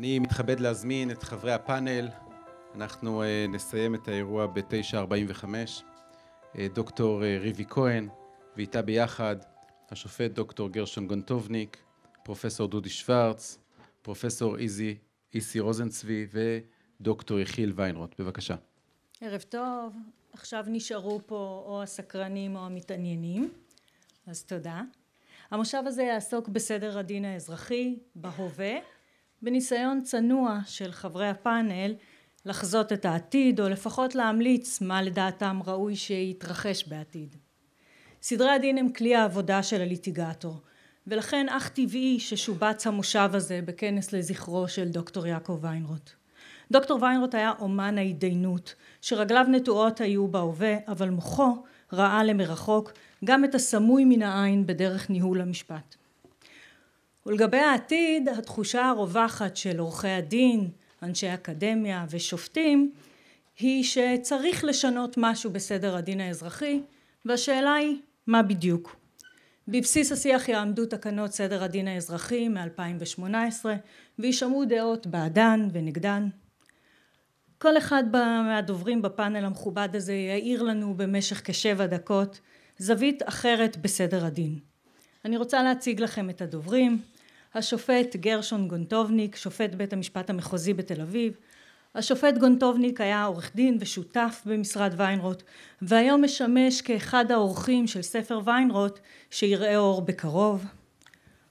אני מתכבד להזמין את חברי הפאנל, אנחנו אה, נסיים את האירוע ב-9:45. אה, דוקטור אה, ריבי כהן, ואיתה ביחד השופט דוקטור גרשון גונטובניק, פרופסור דודי שוורץ, פרופסור איזי, איסי רוזנצבי ודוקטור יחיל ויינרוט. בבקשה. ערב טוב, עכשיו נשארו פה או הסקרנים או המתעניינים, אז תודה. המושב הזה יעסוק בסדר הדין האזרחי, בהווה בניסיון צנוע של חברי הפאנל לחזות את העתיד או לפחות להמליץ מה לדעתם ראוי שיתרחש בעתיד. סדרי הדין הם כלי העבודה של הליטיגטור ולכן אך טבעי ששובץ המושב הזה בכנס לזכרו של דוקטור יעקב ויינרוט. דוקטור ויינרוט היה אומן ההתדיינות שרגליו נטועות היו בהווה אבל מוחו ראה למרחוק גם את הסמוי מן העין בדרך ניהול המשפט. ולגבי העתיד, התחושה הרווחת של עורכי הדין, אנשי אקדמיה ושופטים, היא שצריך לשנות משהו בסדר הדין האזרחי, והשאלה היא, מה בדיוק? בבסיס השיח יעמדו תקנות סדר הדין האזרחי מ-2018, וישמעו דעות בעדן ונגדן. כל אחד מהדוברים בפאנל המכובד הזה יעיר לנו במשך כשבע דקות זווית אחרת בסדר הדין. אני רוצה להציג לכם את הדוברים, השופט גרשון גונטובניק, שופט בית המשפט המחוזי בתל אביב. השופט גונטובניק היה עורך דין ושותף במשרד ויינרוט, והיום משמש כאחד העורכים של ספר ויינרוט שיראה אור בקרוב.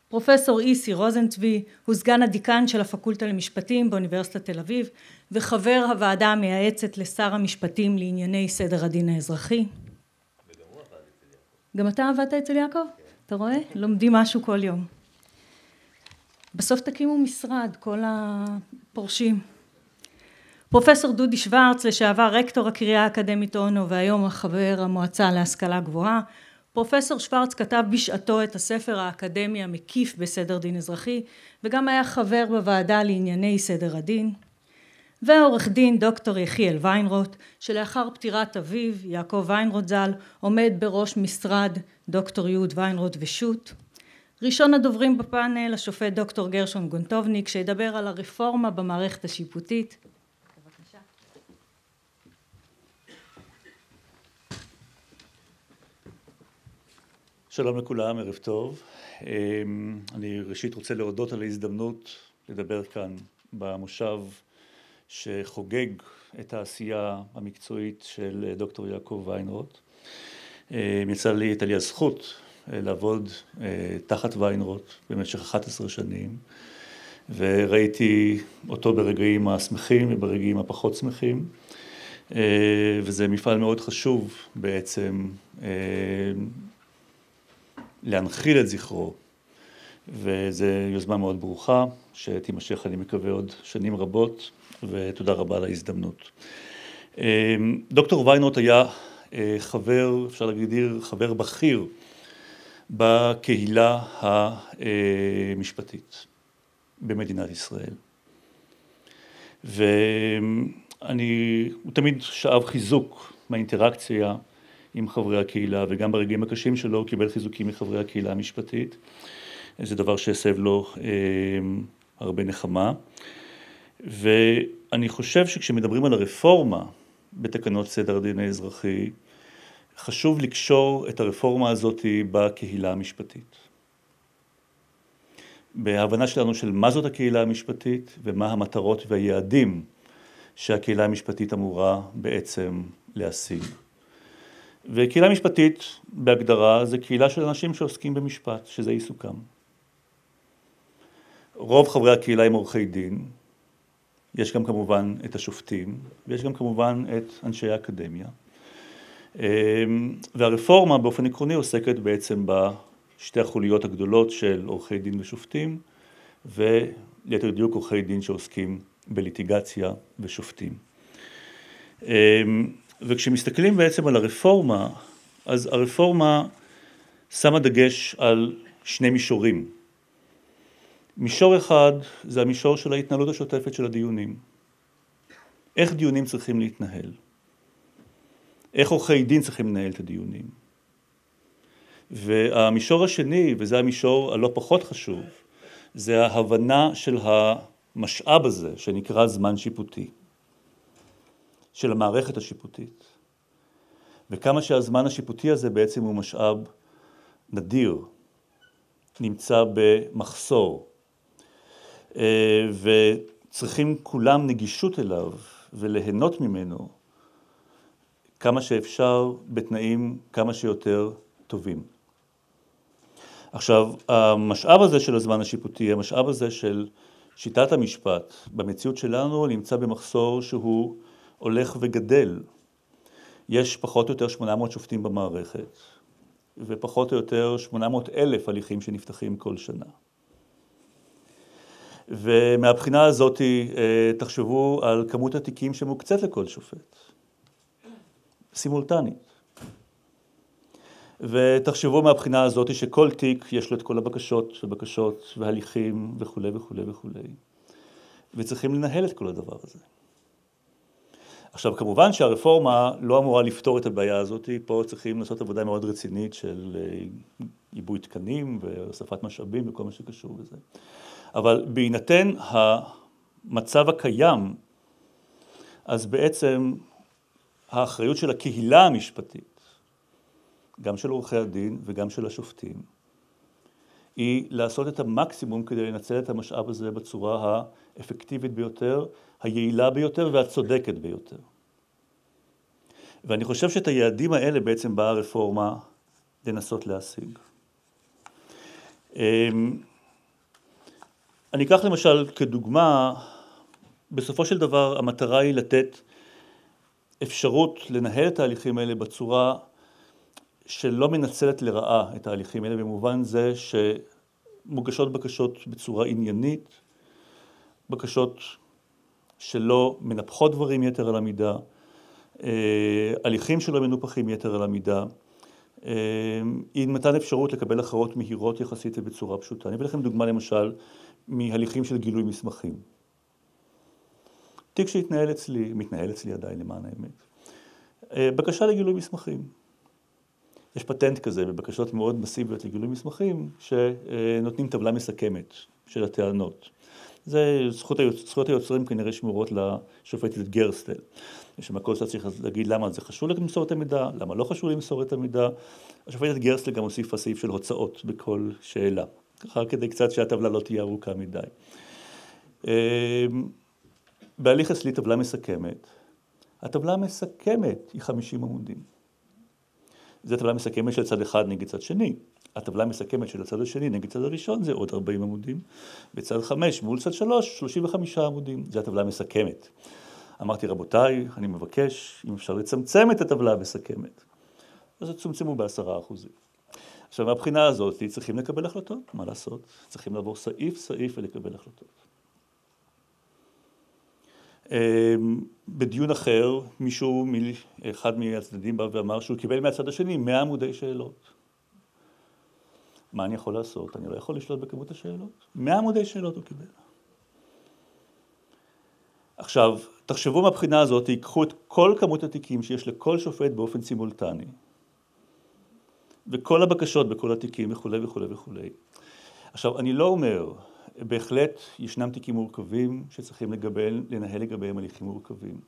פרופסור איסי רוזנצבי הוא סגן הדיקן של הפקולטה למשפטים באוניברסיטת תל אביב וחבר הוועדה המייעצת לשר המשפטים לענייני סדר הדין האזרחי. וגם הוא עבד אצל יעקב. גם אתה עבדת אצל יעקב? כן. אתה רואה? לומדים משהו כל יום. בסוף תקימו משרד, כל הפורשים. פרופסור דודי שוורץ, לשעבר רקטור הקריה האקדמית אונו והיום החבר המועצה להשכלה גבוהה, פרופסור שוורץ כתב בשעתו את הספר האקדמי המקיף בסדר דין אזרחי וגם היה חבר בוועדה לענייני סדר הדין ועורך דין דוקטור יחיאל ויינרוט שלאחר פטירת אביו יעקב ויינרוט ז"ל עומד בראש משרד דוקטור יהוד ויינרוט ושות' ראשון הדוברים בפאנל השופט דוקטור גרשון גונטובניק שידבר על הרפורמה במערכת השיפוטית. שלום לכולם, ערב טוב. אמ, אני ראשית רוצה להודות על ההזדמנות לדבר כאן במושב שחוגג את העשייה המקצועית של דוקטור יעקב ויינרוט. אמ, יצא לי, הייתה לי הזכות לעבוד אה, תחת ויינרוט במשך 11 שנים, וראיתי אותו ברגעים השמחים וברגעים הפחות שמחים, אה, וזה מפעל מאוד חשוב בעצם אה, להנחיל את זכרו, וזו יוזמה מאוד ברוכה, שתימשך, אני מקווה, עוד שנים רבות, ותודה רבה על ההזדמנות. דוקטור ויינרוט היה חבר, אפשר להגדיר, חבר בכיר בקהילה המשפטית במדינת ישראל. ואני, הוא תמיד שאב חיזוק מהאינטראקציה עם חברי הקהילה, וגם ברגעים הקשים שלו הוא קיבל חיזוקים מחברי הקהילה המשפטית. זה דבר שהסב לו אה, הרבה נחמה. ואני חושב שכשמדברים על הרפורמה בתקנות סדר הדין האזרחי, חשוב לקשור את הרפורמה הזאת בקהילה המשפטית. בהבנה שלנו של מה זאת הקהילה המשפטית ומה המטרות והיעדים שהקהילה המשפטית אמורה בעצם להשיג. וקהילה משפטית בהגדרה זה קהילה של אנשים שעוסקים במשפט, שזה עיסוקם. רוב חברי הקהילה הם עורכי דין, יש גם כמובן את השופטים ויש גם כמובן את אנשי האקדמיה. אמ, והרפורמה באופן עקרוני עוסקת בעצם בשתי החוליות הגדולות של עורכי דין ושופטים, וליתר דיוק עורכי דין שעוסקים בליטיגציה ושופטים. אמ, וכשמסתכלים בעצם על הרפורמה, אז הרפורמה שמה דגש על שני מישורים. מישור אחד זה המישור של ההתנהלות השוטפת של הדיונים. איך דיונים צריכים להתנהל? איך עורכי דין צריכים לנהל את הדיונים. והמישור השני, וזה המישור הלא פחות חשוב, זה ההבנה של המשאב הזה שנקרא זמן שיפוטי, של המערכת השיפוטית. וכמה שהזמן השיפוטי הזה בעצם הוא משאב נדיר, נמצא במחסור, אה, וצריכים כולם נגישות אליו וליהנות ממנו, כמה שאפשר בתנאים כמה שיותר טובים. עכשיו, המשאב הזה של הזמן השיפוטי, המשאב הזה של שיטת המשפט, במציאות שלנו נמצא במחסור שהוא הולך וגדל. יש פחות או יותר 800 שופטים במערכת, ופחות או יותר 800 אלף הליכים שנפתחים כל שנה. ומהבחינה הזאת אה, תחשבו על כמות התיקים שמוקצת לכל שופט. סימולטנית. ותחשבו מהבחינה הזאת שכל תיק יש לו את כל הבקשות ובקשות והליכים וכולי וכולי וכולי. וצריכים לנהל את כל הדבר הזה. עכשיו כמובן שהרפורמה לא אמורה לפתור את הבעיה הזאת, פה צריכים לעשות עבודה מאוד רצינית של אה, עיבוי תקנים והוספת משאבים וכל מה שקשור לזה. אבל בהינתן המצב הקיים, אז בעצם האחריות של הקהילה המשפטית, גם של עורכי הדין וגם של השופטים, היא לעשות את המקסימום כדי לנצל את המשאב הזה בצורה האפקטיבית ביותר, היעילה ביותר והצודקת ביותר. ואני חושב שאת היעדים האלה בעצם באה הרפורמה לנסות להשיג. אמ, אני אקח למשל כדוגמה, בסופו של דבר המטרה היא לתת אפשרות לנהל את ההליכים האלה בצורה שלא מנצלת לרעה את ההליכים האלה, במובן זה שמוגשות בקשות בצורה עניינית, בקשות שלא מנפחות דברים יתר על המידה, אה, הליכים שלא מנופחים יתר על המידה, עם אה, מתן אפשרות לקבל הכרעות מהירות יחסית ובצורה פשוטה. אני אביא לכם דוגמה למשל מהליכים של גילוי מסמכים. תיק שהתנהל אצלי, מתנהל אצלי עדיין למען האמת. אה, בקשה לגילוי מסמכים. יש פטנט כזה בבקשות מאוד מסיביות לגילוי מסמכים, שנותנים טבלה מסכמת של הטענות. זה זכות, זכות היוצרים כנראה שמורות לשופטת גרסטל. יש שם הכל שאתה צריך להגיד למה זה חשוב למסור את המידע, למה לא חשוב למסור את המידע. השופטת גרסטל גם הוסיפה סעיף של הוצאות בכל שאלה. ככה כדי קצת שהטבלה לא תהיה ארוכה מדי. אה, בהליך אצלי טבלה מסכמת. הטבלה המסכמת היא 50 עמודים. זו טבלה מסכמת של צד אחד נגד צד שני. הטבלה המסכמת של הצד השני נגד צד הראשון זה עוד 40 עמודים, וצד חמש מול צד שלוש, 35 עמודים. זו הטבלה המסכמת. אמרתי, רבותיי, אני מבקש, אם אפשר לצמצם את הטבלה המסכמת. אז צומצמו בעשרה אחוזים. עכשיו, מהבחינה הזאת צריכים לקבל החלטות, מה לעשות? צריכים לעבור סעיף-סעיף ולקבל החלטות. אמ, בדיון אחר, מישהו, אחד מהצדדים בא ואמר שהוא קיבל מהצד השני 100 עמודי שאלות. מה אני יכול לעשות? אני לא יכול לשלוט בכמות השאלות. 100 עמודי שאלות הוא קיבל. עכשיו, תחשבו מהבחינה הזאת, ייקחו את כל כמות התיקים שיש לכל שופט באופן סימולטני, וכל הבקשות בכל התיקים וכולי וכולי וכולי. עכשיו, אני לא אומר בהחלט ישנם תיקים מורכבים שצריכים לגבל, לנהל לגביהם הליכים מורכבים.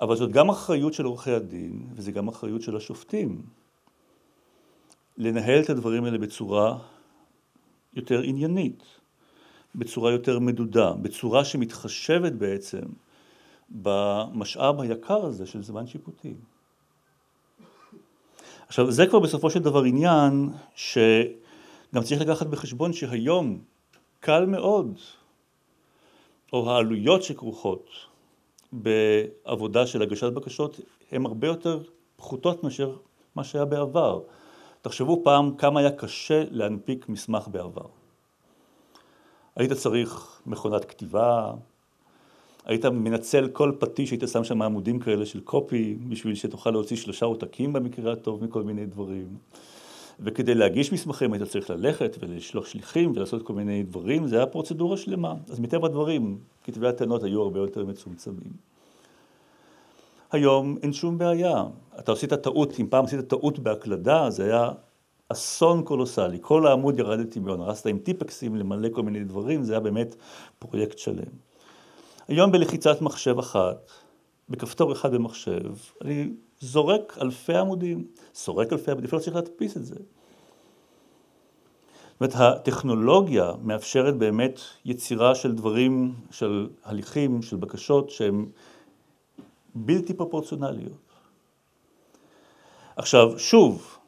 אבל זאת גם אחריות של עורכי הדין, וזו גם אחריות של השופטים, לנהל את הדברים האלה בצורה יותר עניינית, בצורה יותר מדודה, בצורה שמתחשבת בעצם במשאב היקר הזה של זמן שיפוטי. עכשיו, זה כבר בסופו של דבר עניין ש... גם צריך לקחת בחשבון שהיום קל מאוד, או העלויות שכרוכות בעבודה של הגשת בקשות הן הרבה יותר פחותות מאשר מה שהיה בעבר. תחשבו פעם כמה היה קשה להנפיק מסמך בעבר. היית צריך מכונת כתיבה, היית מנצל כל פטיש, היית שם שם עמודים כאלה של קופי, בשביל שתוכל להוציא שלושה עותקים במקרה הטוב מכל מיני דברים. וכדי להגיש מסמכים היית צריך ללכת ולשלוח שליחים ולעשות כל מיני דברים, זה היה פרוצדורה שלמה. אז מטבע הדברים, כתבי הטענות היו הרבה יותר מצומצמים. היום אין שום בעיה. אתה עשית טעות, אם פעם עשית טעות בהקלדה, זה היה אסון קולוסלי. כל העמוד ירד לטמיון, הרסת עם טיפקסים למלא כל מיני דברים, זה היה באמת פרויקט שלם. היום בלחיצת מחשב אחת, בכפתור אחד במחשב, אני זורק אלפי עמודים, זורק אלפי עמודים, אפילו לא צריך להדפיס את זה. זאת אומרת, הטכנולוגיה מאפשרת באמת יצירה של דברים, של הליכים, של בקשות שהן בלתי פרופורציונליות. עכשיו, שוב,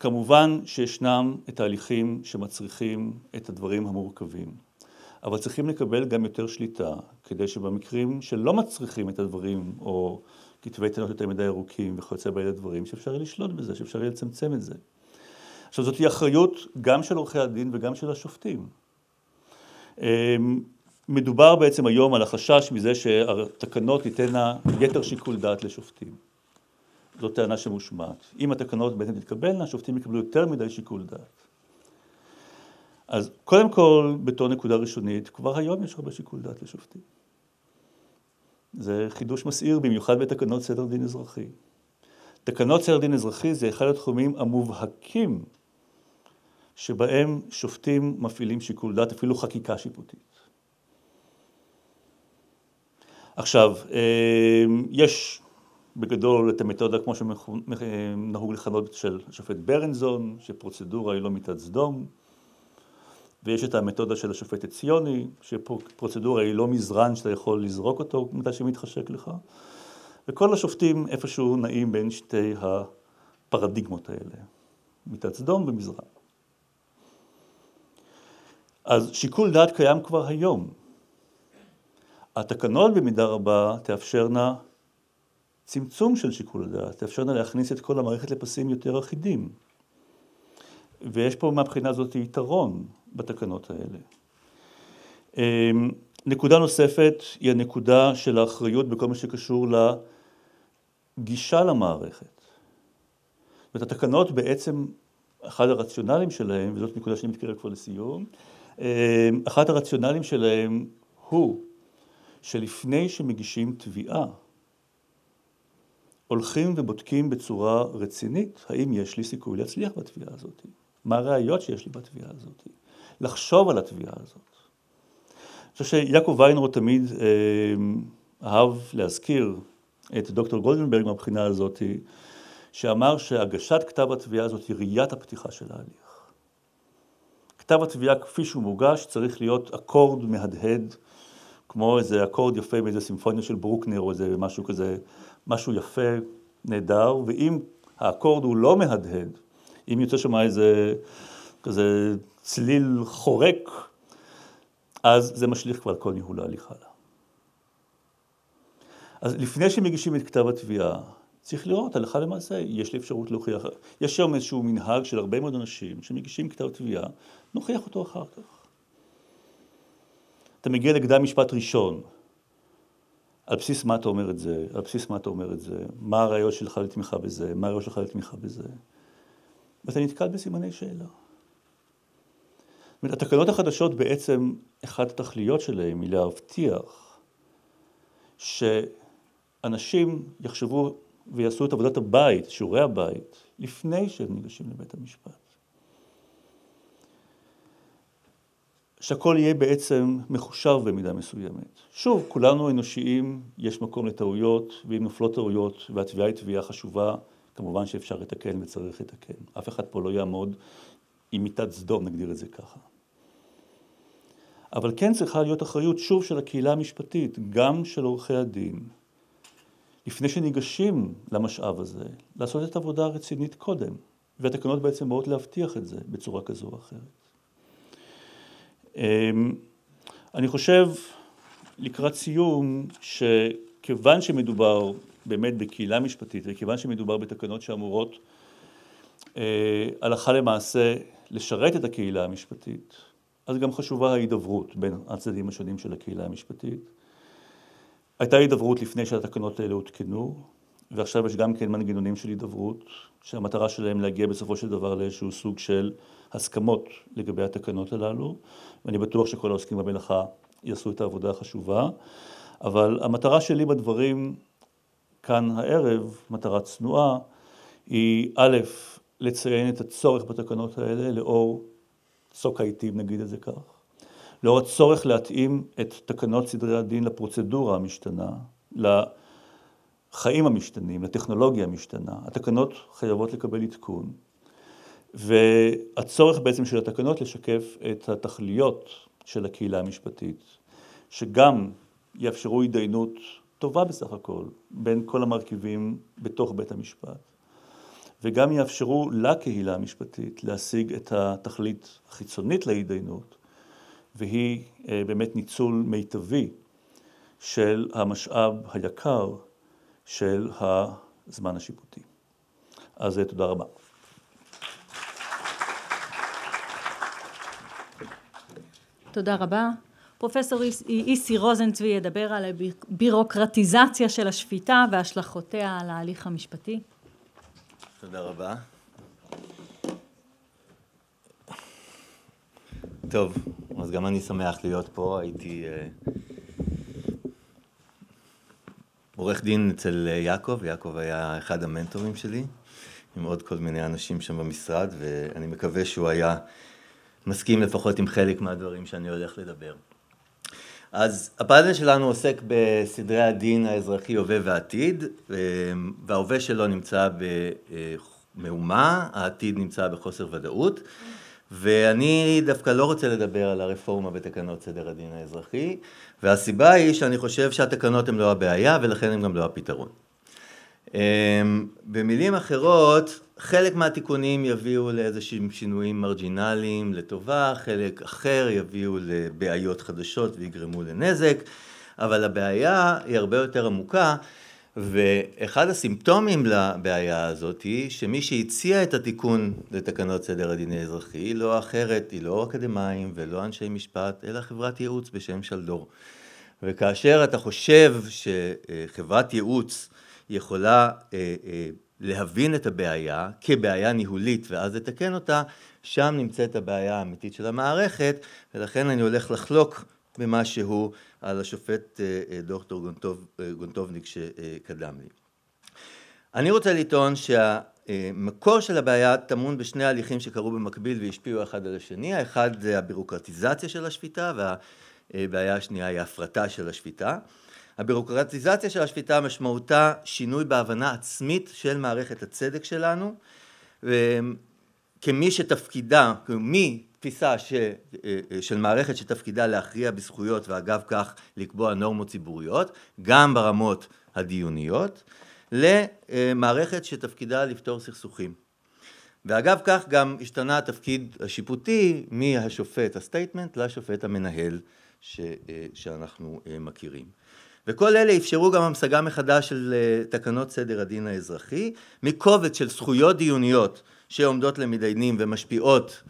כמובן שישנם ההליכים שמצריכים את הדברים המורכבים, אבל צריכים לקבל גם יותר שליטה, כדי שבמקרים שלא מצריכים את הדברים, או כתבי טענות יותר מדי ארוכים וכיוצא בעלי דברים, שאפשר יהיה לשלוט בזה, שאפשר יהיה לצמצם את זה. עכשיו זאת היא אחריות גם של עורכי הדין וגם של השופטים. אמ, מדובר בעצם היום על החשש מזה שהתקנות תיתנה יתר שיקול דעת לשופטים. זו טענה שמושמעת. אם התקנות בעצם תתקבלנה, השופטים יקבלו יותר מדי שיקול דעת. אז קודם כל, בתור נקודה ראשונית, כבר היום יש הרבה שיקול דעת לשופטים. זה חידוש מסעיר, במיוחד בתקנות סדר דין אזרחי. תקנות סדר דין אזרחי זה אחד התחומים המובהקים שבהם שופטים מפעילים שיקול דעת, אפילו חקיקה שיפוטית. עכשיו, אה, יש בגדול את המתודה כמו שנהוג אה, לכנות של השופט ברנזון, שפרוצדורה היא לא מיטת סדום. ויש את המתודה של השופט עציוני, שפרוצדורה היא לא מזרן שאתה יכול לזרוק אותו מתי שמתחשק לך. וכל השופטים איפשהו נעים בין שתי הפרדיגמות האלה, מיטת סדום ומזרן. אז שיקול דעת קיים כבר היום. התקנות במידה רבה תאפשרנה צמצום של שיקול הדעת, תאפשרנה להכניס את כל המערכת לפסים יותר אחידים. ויש פה מהבחינה הזאת יתרון. בתקנות האלה. אמ, נקודה נוספת היא הנקודה של האחריות בכל מה שקשור לגישה למערכת. זאת אומרת, התקנות בעצם, אחד הרציונלים שלהם, וזאת נקודה שאני מתקרב כבר לסיום, אמ, אחד הרציונלים שלהם הוא שלפני שמגישים תביעה, הולכים ובודקים בצורה רצינית האם יש לי סיכוי להצליח בתביעה הזאת, מה הראיות שיש לי בתביעה הזאת. לחשוב על התביעה הזאת. אני חושב שיעקב ויינרוט תמיד אה, אהב להזכיר את דוקטור גולדנברג מהבחינה הזאת, שאמר שהגשת כתב התביעה הזאת היא ראיית הפתיחה של ההליך. כתב התביעה כפי שהוא מוגש צריך להיות אקורד מהדהד, כמו איזה אקורד יפה באיזה סימפוניה של ברוקנר או איזה משהו כזה, משהו יפה, נהדר, ואם האקורד הוא לא מהדהד, אם יוצא שם איזה כזה צליל חורק, אז זה משליך כבר כל ניהול ההליך הלאה. אז לפני שמגישים את כתב התביעה, צריך לראות הלכה למעשה, יש לי אפשרות להוכיח, יש היום איזשהו מנהג של הרבה מאוד אנשים שמגישים כתב תביעה, נוכיח אותו אחר כך. אתה מגיע לקדם משפט ראשון, על בסיס מה אתה אומר את זה, על בסיס מה אתה אומר את זה, מה הראיות שלך לתמיכה בזה, מה הראיות שלך לתמיכה בזה, ואתה נתקל בסימני שאלה. אומרת, התקנות החדשות בעצם, אחת התכליות שלהן היא להבטיח שאנשים יחשבו ויעשו את עבודת הבית, שיעורי הבית, לפני שהם ניגשים לבית המשפט. שהכל יהיה בעצם מחושב במידה מסוימת. שוב, כולנו אנושיים, יש מקום לטעויות, ואם נופלות טעויות והתביעה היא תביעה חשובה, כמובן שאפשר לתקן וצריך לתקן. אף אחד פה לא יעמוד עם מיטת סדום, נגדיר את זה ככה. אבל כן צריכה להיות אחריות שוב של הקהילה המשפטית, גם של עורכי הדין, לפני שניגשים למשאב הזה, לעשות את העבודה הרצינית קודם, והתקנות בעצם באות להבטיח את זה בצורה כזו או אחרת. אמ, אני חושב, לקראת סיום, שכיוון שמדובר באמת בקהילה משפטית, וכיוון שמדובר בתקנות שאמורות אה, הלכה למעשה לשרת את הקהילה המשפטית, אז גם חשובה ההידברות בין הצדדים השונים של הקהילה המשפטית. הייתה הידברות לפני שהתקנות האלה הותקנו, ועכשיו יש גם כן מנגנונים של הידברות, שהמטרה שלהם להגיע בסופו של דבר לאיזשהו סוג של הסכמות לגבי התקנות הללו, ואני בטוח שכל העוסקים במלאכה יעשו את העבודה החשובה, אבל המטרה שלי בדברים כאן הערב, מטרה צנועה, היא א', לציין את הצורך בתקנות האלה לאור צוק העיתים, נגיד את זה כך. לאור הצורך להתאים את תקנות סדרי הדין לפרוצדורה המשתנה, לחיים המשתנים, לטכנולוגיה המשתנה, התקנות חייבות לקבל עדכון. והצורך בעצם של התקנות לשקף את התכליות של הקהילה המשפטית, שגם יאפשרו התדיינות טובה בסך הכל בין כל המרכיבים בתוך בית המשפט. וגם יאפשרו לקהילה המשפטית להשיג את התכלית החיצונית להתדיינות, והיא אה, באמת ניצול מיטבי של המשאב היקר של הזמן השיפוטי. אז אה, תודה רבה. תודה רבה. פרופסור איסי רוזנצבי ידבר על הבירוקרטיזציה של השפיטה והשלכותיה על ההליך המשפטי. תודה רבה. טוב, אז גם אני שמח להיות פה, הייתי uh, עורך דין אצל אה, יעקב, יעקב היה אחד המנטורים שלי, עם עוד כל מיני אנשים שם במשרד, ואני מקווה שהוא היה מסכים לפחות עם חלק מהדברים שאני הולך לדבר. אז הפאזל שלנו עוסק בסדרי הדין האזרחי הווה ועתיד, אה, וההווה שלו נמצא במהומה, העתיד נמצא בחוסר ודאות, ואני דווקא לא רוצה לדבר על הרפורמה בתקנות סדר הדין האזרחי, והסיבה היא שאני חושב שהתקנות הן לא הבעיה ולכן הן גם לא הפתרון. אה, במילים אחרות, חלק מהתיקונים יביאו לאיזשהם שינויים מרג'ינליים לטובה, חלק אחר יביאו לבעיות חדשות ויגרמו לנזק, אבל הבעיה היא הרבה יותר עמוקה, ואחד הסימפטומים לבעיה הזאת היא שמי שהציע את התיקון לתקנות סדר הדין האזרחי היא לא אחרת, היא לא אקדמאים ולא אנשי משפט, אלא חברת ייעוץ בשם שלדור. וכאשר אתה חושב שחברת ייעוץ יכולה אה, אה, להבין את הבעיה כבעיה ניהולית ואז לתקן אותה, שם נמצאת הבעיה האמיתית של המערכת, ולכן אני הולך לחלוק במה שהוא על השופט אה, אה, דוקטור אה, גונטובניק שקדם לי. אני רוצה לטעון שהמקור של הבעיה טמון בשני הליכים שקרו במקביל והשפיעו אחד על השני, האחד זה הבירוקרטיזציה של השפיטה והבעיה השנייה היא ההפרטה של השפיטה. הבירוקרטיזציה של השפיטה משמעותה שינוי בהבנה עצמית של מערכת הצדק שלנו כמי שתפקידה, תפיסה ש, אה, אה, של מערכת שתפקידה להכריע בזכויות ואגב כך לקבוע נורמות ציבוריות, גם ברמות הדיוניות, למערכת שתפקידה לפתור סכסוכים. ואגב כך גם השתנה התפקיד השיפוטי מהשופט הסטייטמנט לשופט המנהל ש, אה, שאנחנו מכירים. וכל אלה אפשרו גם המשגה מחדש של אה, תקנות סדר הדין האזרחי, מקובץ של זכויות דיוניות שעומדות למתדיינים ומשפיעות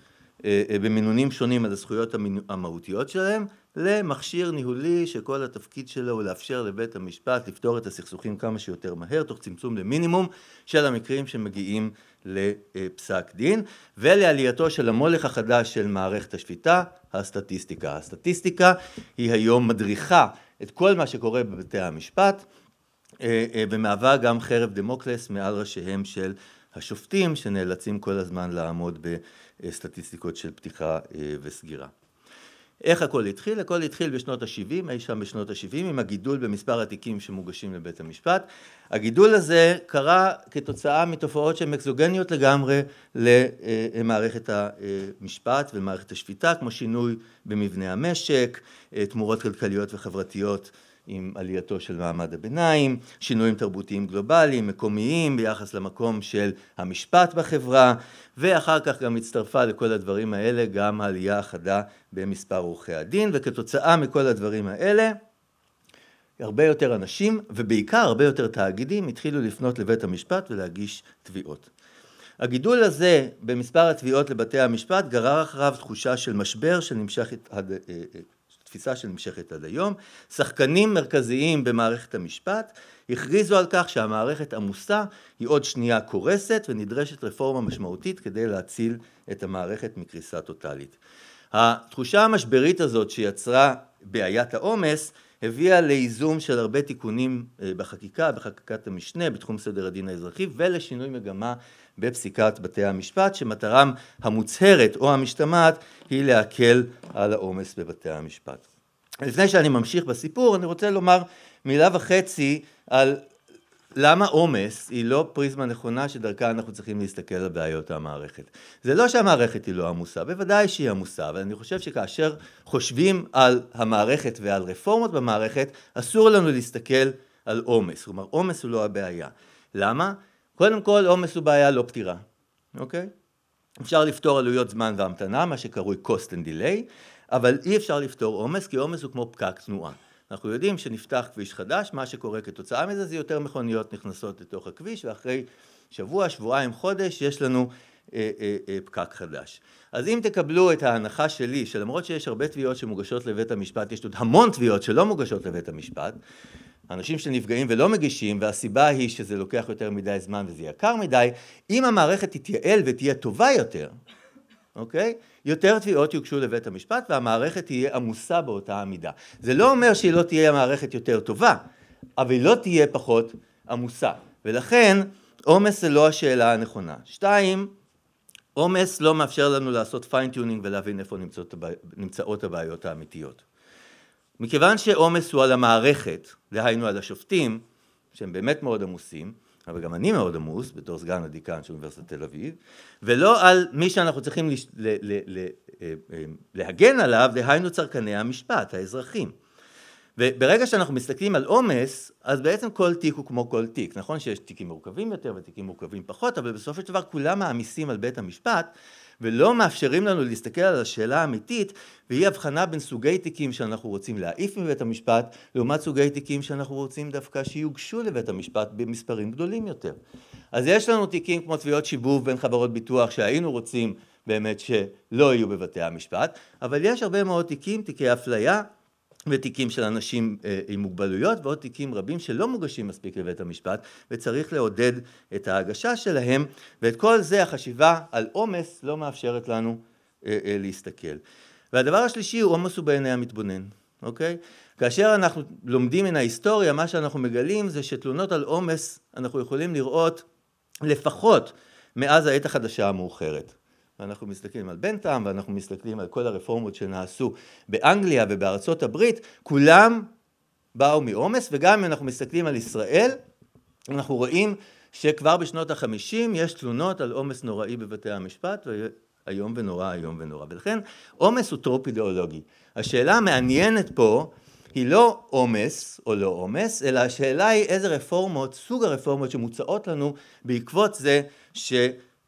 אה, אה, במינונים שונים על הזכויות המהותיות שלהם, למכשיר ניהולי שכל התפקיד שלו הוא לאפשר לבית המשפט לפתור את הסכסוכים כמה שיותר מהר, תוך צמצום למינימום של המקרים שמגיעים לפסק דין, ולעלייתו של המולך החדש של מערכת השפיטה, הסטטיסטיקה. הסטטיסטיקה היא היום מדריכה את כל מה שקורה בבתי המשפט, אה, אה, ומהווה גם חרב דמוקלס מעל ראשיהם של השופטים שנאלצים כל הזמן לעמוד בסטטיסטיקות של פתיחה אה, וסגירה. איך הכל התחיל? הכל התחיל בשנות ה-70, אי שם בשנות ה-70, עם הגידול במספר התיקים שמוגשים לבית המשפט. הגידול הזה קרה כתוצאה מתופעות שהן אקזוגניות לגמרי למערכת המשפט ומערכת השפיטה, כמו שינוי במבנה המשק, תמורות כלכליות וחברתיות עם עלייתו של מעמד הביניים, שינויים תרבותיים גלובליים, מקומיים, ביחס למקום של המשפט בחברה, ואחר כך גם הצטרפה לכל הדברים האלה גם העלייה החדה במספר עורכי הדין, וכתוצאה מכל הדברים האלה, הרבה יותר אנשים, ובעיקר הרבה יותר תאגידים, התחילו לפנות לבית המשפט ולהגיש תביעות. הגידול הזה במספר התביעות לבתי המשפט גרר אחריו תחושה של משבר שנמשך עד אה, אה, תפיסה שנמשכת עד היום, שחקנים מרכזיים במערכת המשפט הכריזו על כך שהמערכת עמוסה, היא עוד שנייה קורסת ונדרשת רפורמה משמעותית כדי להציל את המערכת מקריסה טוטאלית. התחושה המשברית הזאת שיצרה בעיית העומס הביאה לייזום של הרבה תיקונים אה, בחקיקה, בחקיקת המשנה, בתחום סדר הדין האזרחי ולשינוי מגמה בפסיקת בתי המשפט, שמטרם המוצהרת או המשתמעת היא להקל על העומס בבתי המשפט. לפני שאני ממשיך בסיפור, אני רוצה לומר מילה וחצי על למה עומס היא לא פריזמה נכונה שדרכה אנחנו צריכים להסתכל על בעיות המערכת. זה לא שהמערכת היא לא עמוסה, בוודאי שהיא עמוסה, אבל אני חושב שכאשר חושבים על המערכת ועל רפורמות במערכת, אסור לנו להסתכל על עומס. כלומר, עומס הוא לא הבעיה. למה? קודם כל, עומס הוא בעיה לא פתירה, אוקיי? אפשר לפתור עלויות זמן והמתנה, מה שקרוי cost and delay, אבל אי אפשר לפתור עומס, כי עומס הוא כמו פקק תנועה. אנחנו יודעים שנפתח כביש חדש, מה שקורה כתוצאה מזה זה יותר מכוניות נכנסות לתוך הכביש, ואחרי שבוע, שבועיים, חודש, יש לנו אה, אה, אה, פקק חדש. אז אם תקבלו את ההנחה שלי, שלמרות שיש הרבה תביעות שמוגשות לבית המשפט, יש עוד המון תביעות שלא מוגשות לבית המשפט, אנשים שנפגעים ולא מגישים, והסיבה היא שזה לוקח יותר מדי זמן וזה יקר מדי, אם המערכת תתייעל ותהיה טובה יותר, אוקיי? יותר תביעות יוגשו לבית המשפט והמערכת תהיה עמוסה באותה המידה. זה לא אומר שהיא לא תהיה המערכת יותר טובה, אבל היא לא תהיה פחות עמוסה. ולכן, עומס זה לא השאלה הנכונה. שתיים, עומס לא מאפשר לנו לעשות פיינטיונינג ולהבין איפה נמצאות הבעיות האמיתיות. מכיוון שעומס הוא על המערכת, דהיינו על השופטים, שהם באמת מאוד עמוסים, אבל גם אני מאוד עמוס בתור סגן הדיקן של אוניברסיטת תל אביב, ולא על מי שאנחנו צריכים לש... ל... ל... ל... אה, אה, להגן עליו, דהיינו צרכני המשפט, האזרחים. וברגע שאנחנו מסתכלים על עומס, אז בעצם כל תיק הוא כמו כל תיק. נכון שיש תיקים מורכבים יותר ותיקים מורכבים פחות, אבל בסופו של דבר כולם מעמיסים על בית המשפט, ולא מאפשרים לנו להסתכל על השאלה האמיתית, והיא הבחנה בין סוגי תיקים שאנחנו רוצים להעיף מבית המשפט, לעומת סוגי תיקים שאנחנו רוצים דווקא שיוגשו לבית המשפט במספרים גדולים יותר. אז יש לנו תיקים כמו תביעות שיבוב בין חברות ביטוח שהיינו רוצים באמת שלא יהיו בבתי המשפט, אבל יש הרבה מאוד תיקים, תיקי אפליה, ותיקים של אנשים אה, עם מוגבלויות ועוד תיקים רבים שלא מוגשים מספיק לבית המשפט וצריך לעודד את ההגשה שלהם ואת כל זה החשיבה על עומס לא מאפשרת לנו אה, אה, להסתכל. והדבר השלישי הוא עומס הוא בעיני המתבונן, אוקיי? כאשר אנחנו לומדים מן ההיסטוריה מה שאנחנו מגלים זה שתלונות על עומס אנחנו יכולים לראות לפחות מאז העת החדשה המאוחרת. ואנחנו מסתכלים על בנטעם, ואנחנו מסתכלים על כל הרפורמות שנעשו באנגליה ובארצות הברית, כולם באו מעומס, וגם אם אנחנו מסתכלים על ישראל, אנחנו רואים שכבר בשנות החמישים יש תלונות על עומס נוראי בבתי המשפט, ואיום ונורא, איום ונורא. ולכן עומס הוא טרופ אידיאולוגי. השאלה המעניינת פה היא לא עומס או לא עומס, אלא השאלה היא איזה רפורמות, סוג הרפורמות שמוצעות לנו בעקבות זה ש...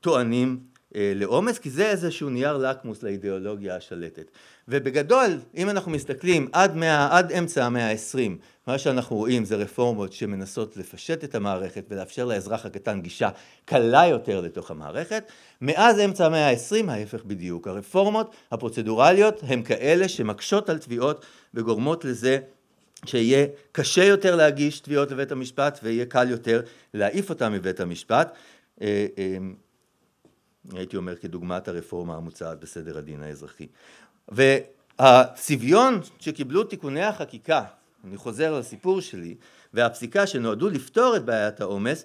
טוענים אה, לעומס, כי זה איזשהו נייר לקמוס לאידיאולוגיה השלטת. ובגדול, אם אנחנו מסתכלים עד, 100, עד אמצע המאה ה-20, מה שאנחנו רואים זה רפורמות שמנסות לפשט את המערכת ולאפשר לאזרח הקטן גישה קלה יותר לתוך המערכת. מאז אמצע המאה ה-20, ההפך בדיוק. הרפורמות הפרוצדורליות הן כאלה שמקשות על תביעות וגורמות לזה שיהיה קשה יותר להגיש תביעות לבית המשפט ויהיה קל יותר להעיף אותן מבית המשפט. אה, אה, הייתי אומר כדוגמת הרפורמה המוצעת בסדר הדין האזרחי. והצביון שקיבלו תיקוני החקיקה, אני חוזר לסיפור שלי, והפסיקה שנועדו לפתור את בעיית העומס,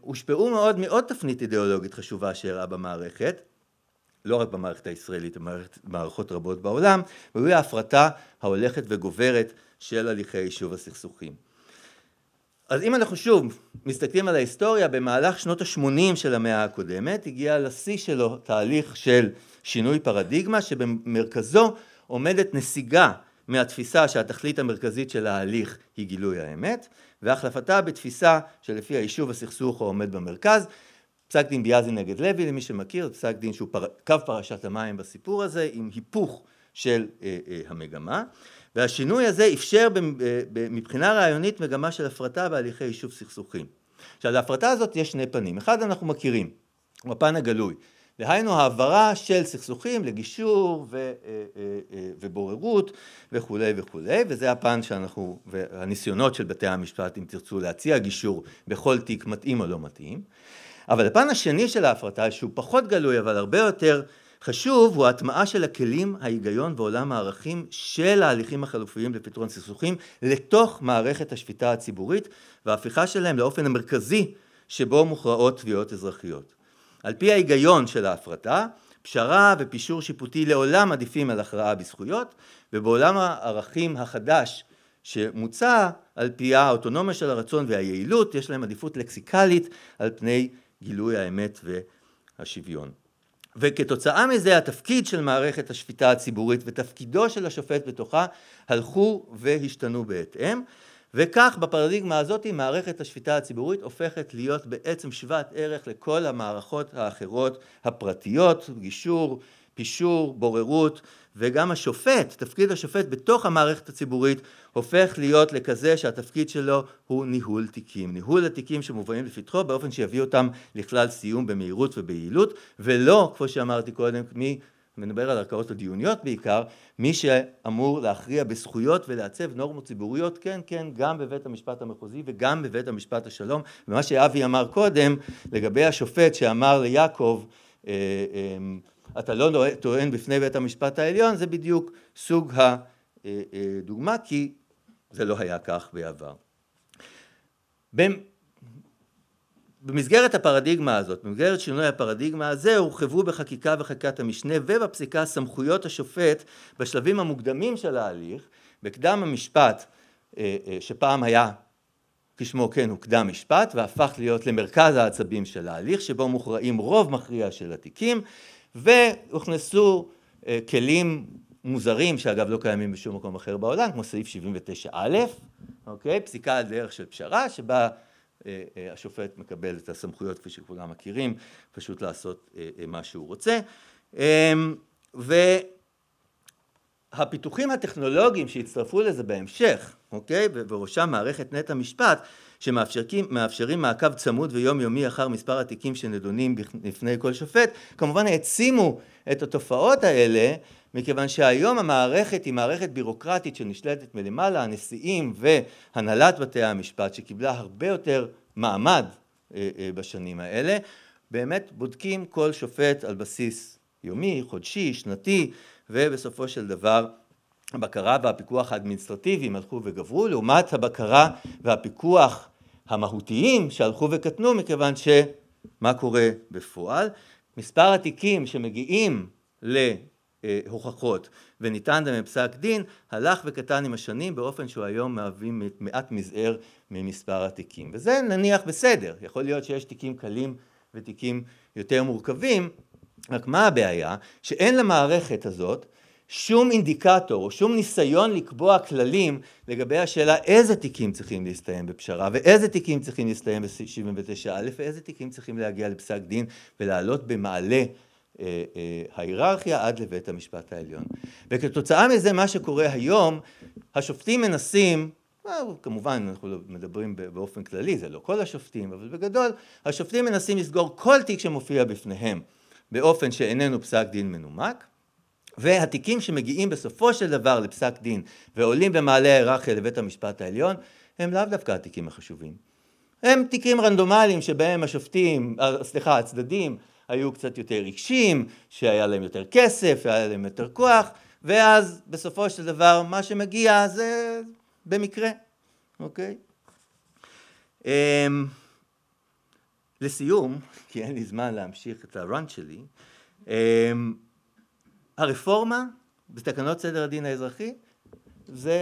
הושפעו מאוד מעוד תפנית אידיאולוגית חשובה שאירעה במערכת, לא רק במערכת הישראלית, במערכות רבות בעולם, והיא ההפרטה ההולכת וגוברת של הליכי יישוב הסכסוכים. אז אם אנחנו שוב מסתכלים על ההיסטוריה, במהלך שנות ה-80 של המאה הקודמת הגיע לשיא שלו תהליך של שינוי פרדיגמה שבמרכזו עומדת נסיגה מהתפיסה שהתכלית המרכזית של ההליך היא גילוי האמת והחלפתה בתפיסה שלפי היישוב הסכסוך העומד במרכז. פסק דין ביאזי נגד לוי למי שמכיר פסק דין שהוא פר... קו פרשת המים בסיפור הזה עם היפוך של אה, אה, המגמה והשינוי הזה אפשר אה, מבחינה רעיונית מגמה של הפרטה והליכי יישוב סכסוכים. עכשיו להפרטה הזאת יש שני פנים, אחד אנחנו מכירים, הוא הפן הגלוי, דהיינו העברה של סכסוכים לגישור ו, אה, אה, ובוררות וכולי וכולי, וזה הפן שאנחנו, והניסיונות של בתי המשפט אם תרצו להציע גישור בכל תיק מתאים או לא מתאים, אבל הפן השני של ההפרטה שהוא פחות גלוי אבל הרבה יותר חשוב הוא ההטמעה של הכלים, ההיגיון ועולם הערכים של ההליכים החלופיים לפתרון סכסוכים לתוך מערכת השפיטה הציבורית וההפיכה שלהם לאופן המרכזי שבו מוכרעות תביעות אזרחיות. על פי ההיגיון של ההפרטה, פשרה ופישור שיפוטי לעולם עדיפים על הכרעה בזכויות, ובעולם הערכים החדש שמוצע על פי האוטונומיה של הרצון והיעילות, יש להם עדיפות לקסיקלית על פני גילוי האמת והשוויון. וכתוצאה מזה התפקיד של מערכת השפיטה הציבורית ותפקידו של השופט בתוכה הלכו והשתנו בהתאם וכך בפרדיגמה הזאת מערכת השפיטה הציבורית הופכת להיות בעצם שוות ערך לכל המערכות האחרות הפרטיות, גישור, פישור, בוררות וגם השופט, תפקיד השופט בתוך המערכת הציבורית הופך להיות לכזה שהתפקיד שלו הוא ניהול תיקים. ניהול התיקים שמובאים לפתחו באופן שיביא אותם לכלל סיום במהירות וביעילות, ולא, כמו שאמרתי קודם, מי, מדבר על ערכאות הדיוניות בעיקר, מי שאמור להכריע בזכויות ולעצב נורמות ציבוריות, כן, כן, גם בבית המשפט המחוזי וגם בבית המשפט השלום. ומה שאבי אמר קודם לגבי השופט שאמר ליעקב, אה, אה, אתה לא טוען בפני בית המשפט העליון, זה בדיוק סוג הדוגמה, אה, אה, כי זה לא היה כך בעבר. במסגרת הפרדיגמה הזאת, במסגרת שינוי הפרדיגמה הזה, הורחבו בחקיקה וחקיקת המשנה ובפסיקה סמכויות השופט בשלבים המוקדמים של ההליך, בקדם המשפט אה, שפעם היה כשמו כן הוא קדם משפט והפך להיות למרכז העצבים של ההליך שבו מוכרעים רוב מכריע של התיקים והוכנסו אה, כלים מוזרים, שאגב לא קיימים בשום מקום אחר בעולם, כמו סעיף 79א, אוקיי? פסיקה על דרך של פשרה, שבה אה, אה, השופט מקבל את הסמכויות, כפי שכולם מכירים, פשוט לעשות מה שהוא רוצה. אמ, והפיתוחים הטכנולוגיים שהצטרפו לזה בהמשך, אוקיי? ובראשם מערכת נט המשפט, שמאפשרים מעקב צמוד ויומיומי אחר מספר התיקים שנדונים לפני כל שופט, כמובן העצימו את התופעות האלה, מכיוון שהיום המערכת היא מערכת בירוקרטית שנשלטת מלמעלה, הנשיאים והנהלת בתי המשפט, שקיבלה הרבה יותר מעמד אה, אה, בשנים האלה, באמת בודקים כל שופט על בסיס יומי, חודשי, שנתי, ובסופו של דבר הבקרה והפיקוח האדמיניסטרטיביים הלכו וגברו, לעומת הבקרה והפיקוח המהותיים שהלכו וקטנו מכיוון שמה קורה בפועל? מספר התיקים שמגיעים להוכחות וניתן להם פסק דין הלך וקטן עם השנים באופן שהוא היום מהווים מעט מזער ממספר התיקים וזה נניח בסדר יכול להיות שיש תיקים קלים ותיקים יותר מורכבים רק מה הבעיה שאין למערכת הזאת שום אינדיקטור או שום ניסיון לקבוע כללים לגבי השאלה איזה תיקים צריכים להסתיים בפשרה ואיזה תיקים צריכים להסתיים ב-79א ואיזה תיקים צריכים להגיע לפסק דין ולעלות במעלה אה, אה, ההיררכיה עד לבית המשפט העליון. וכתוצאה מזה מה שקורה היום, השופטים מנסים אה, כמובן אנחנו לא מדברים באופן כללי, זה לא כל השופטים, אבל בגדול השופטים מנסים לסגור כל תיק שמופיע בפניהם באופן שאיננו פסק דין מנומק והתיקים שמגיעים בסופו של דבר לפסק דין ועולים במעלה ההיררכיה לבית המשפט העליון, הם לאו דווקא התיקים החשובים. הם תיקים רנדומליים שבהם השופטים, אה, סליחה, הצדדים, היו קצת יותר רגשים, שהיה להם יותר כסף, היה להם יותר כוח, ואז בסופו של דבר מה שמגיע זה במקרה, אוקיי? אמ, לסיום, כי אין לי זמן להמשיך את הראנט שלי, אמ, הרפורמה בתקנות סדר הדין האזרחי, זה,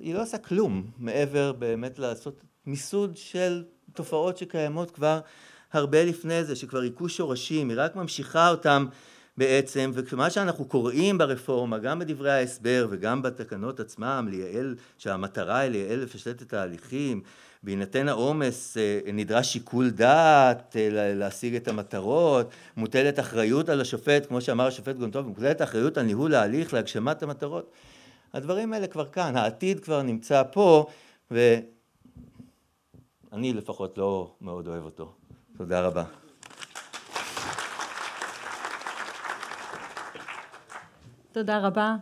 היא לא עושה כלום מעבר באמת לעשות מיסוד של תופעות שקיימות כבר הרבה לפני זה, שכבר היכו שורשים, היא רק ממשיכה אותם אה, בעצם, ומה שאנחנו קוראים ברפורמה, גם בדברי ההסבר וגם בתקנות עצמם, לייעל, שהמטרה היא לייעל לפשט את ההליכים, בהינתן העומס אה, נדרש שיקול דעת אה, להשיג את המטרות, מוטלת אחריות על השופט, כמו שאמר השופט גונטוב, מוטלת אחריות על ניהול ההליך להגשמת המטרות. הדברים האלה כבר כאן, העתיד כבר נמצא פה, ואני לפחות לא מאוד אוהב אותו. תודה רבה. תודה רבה.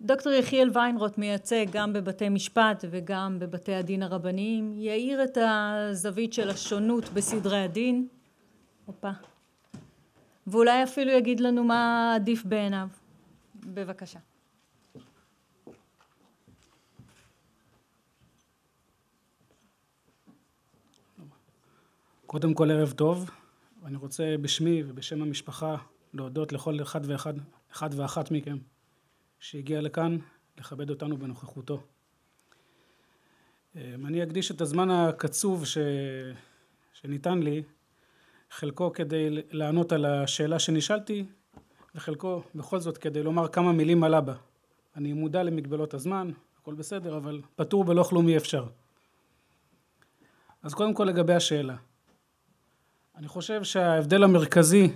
דוקטור יחיאל ויינרוט מייצג גם בבתי משפט וגם בבתי הדין הרבניים, יאיר את הזווית של השונות בסדרי הדין, הופה, ואולי אפילו יגיד לנו מה עדיף בעיניו. בבקשה. קודם כל ערב טוב, אני רוצה בשמי ובשם המשפחה להודות לכל אחד ואחד אחד ואחת מכם שהגיע לכאן לכבד אותנו בנוכחותו. אמ, אני אקדיש את הזמן הקצוב ש... שניתן לי, חלקו כדי לענות על השאלה שנשאלתי, וחלקו בכל זאת כדי לומר כמה מילים על אבא. אני מודע למגבלות הזמן, הכל בסדר, אבל פטור בלא כלום אי אפשר. אז קודם כל לגבי השאלה. אני חושב שההבדל המרכזי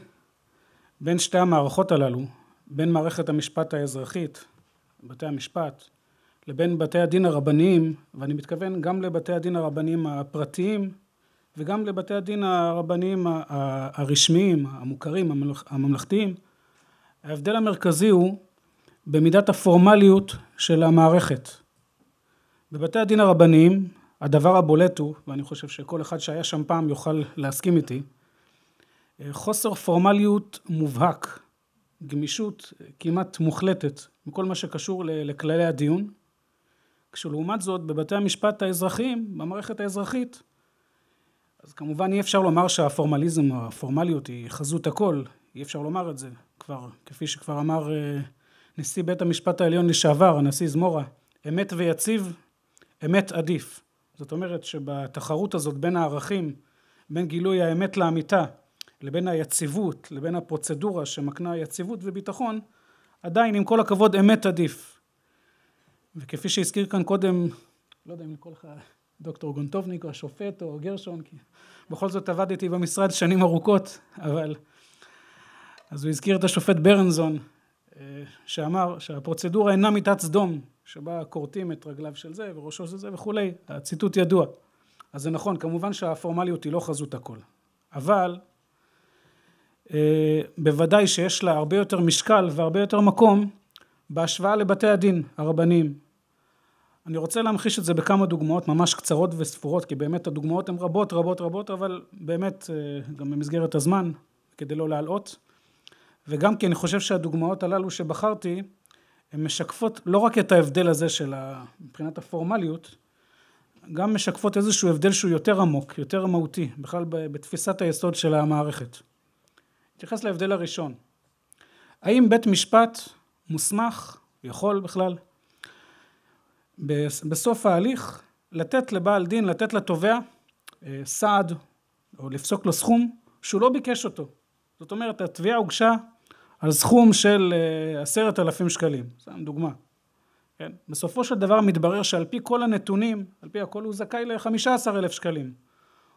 בין שתי המערכות הללו, בין מערכת המשפט האזרחית, בתי המשפט, לבין בתי הדין הרבניים, ואני מתכוון גם לבתי הדין הרבניים הפרטיים וגם לבתי הדין הרבניים הרשמיים, המוכרים, הממלכתיים, ההבדל המרכזי הוא במידת הפורמליות של המערכת. בבתי הדין הרבניים הדבר הבולט הוא, ואני חושב שכל אחד שהיה שם פעם יוכל להסכים איתי, אה, חוסר פורמליות מובהק. גמישות כמעט מוחלטת בכל מה שקשור לכללי הדיון, כשלעומת זאת בבתי המשפט האזרחיים, במערכת האזרחית, אז כמובן אי אפשר לומר שהפורמליזם, או הפורמליות היא חזות הכל, אי אפשר לומר את זה כבר, כפי שכבר אמר אה, נשיא בית המשפט העליון לשעבר, הנשיא זמורה, אמת ויציב, אמת עדיף. זאת אומרת שבתחרות הזאת בין הערכים, בין גילוי האמת לאמיתה, לבין היציבות, לבין הפרוצדורה שמקנה יציבות וביטחון, עדיין עם כל הכבוד אמת עדיף. וכפי שהזכיר כאן קודם, לא יודע אם לקרוא לך דוקטור גונטובניק או השופט או גרשון, כי בכל זאת עבדתי במשרד שנים ארוכות, אבל... אז הוא הזכיר את השופט ברנזון, אה, שאמר שהפרוצדורה אינה מיטת סדום, שבה כורתים את רגליו של זה וראשו של זה וכולי, הציטוט ידוע. אז זה נכון, כמובן שהפורמליות היא לא חזות הכל, אבל אה, בוודאי שיש לה הרבה יותר משקל והרבה יותר מקום בהשוואה לבתי הדין הרבניים. אני רוצה להמחיש את זה בכמה דוגמאות ממש קצרות וספורות, כי באמת הדוגמאות הן רבות רבות רבות, אבל באמת אה, גם במסגרת הזמן, כדי לא להלאות, וגם כי אני חושב שהדוגמאות הללו שבחרתי, הן משקפות לא רק את ההבדל הזה של ה... מבחינת הפורמליות, גם משקפות איזשהו הבדל שהוא יותר עמוק, יותר מהותי, בכלל בתפיסת היסוד של המערכת. נתייחס להבדל הראשון. האם בית משפט מוסמך, יכול בכלל, בסוף ההליך לתת לבעל דין, לתת לתובע אה, סעד או לפסוק לו סכום שהוא לא ביקש אותו. זאת אומרת התביעה הוגשה על סכום של אה, עשרת אלפים שקלים, סתם דוגמה. כן? בסופו של דבר מתברר שעל פי כל הנתונים, על פי הכל הוא זכאי לחמישה עשר אלף שקלים,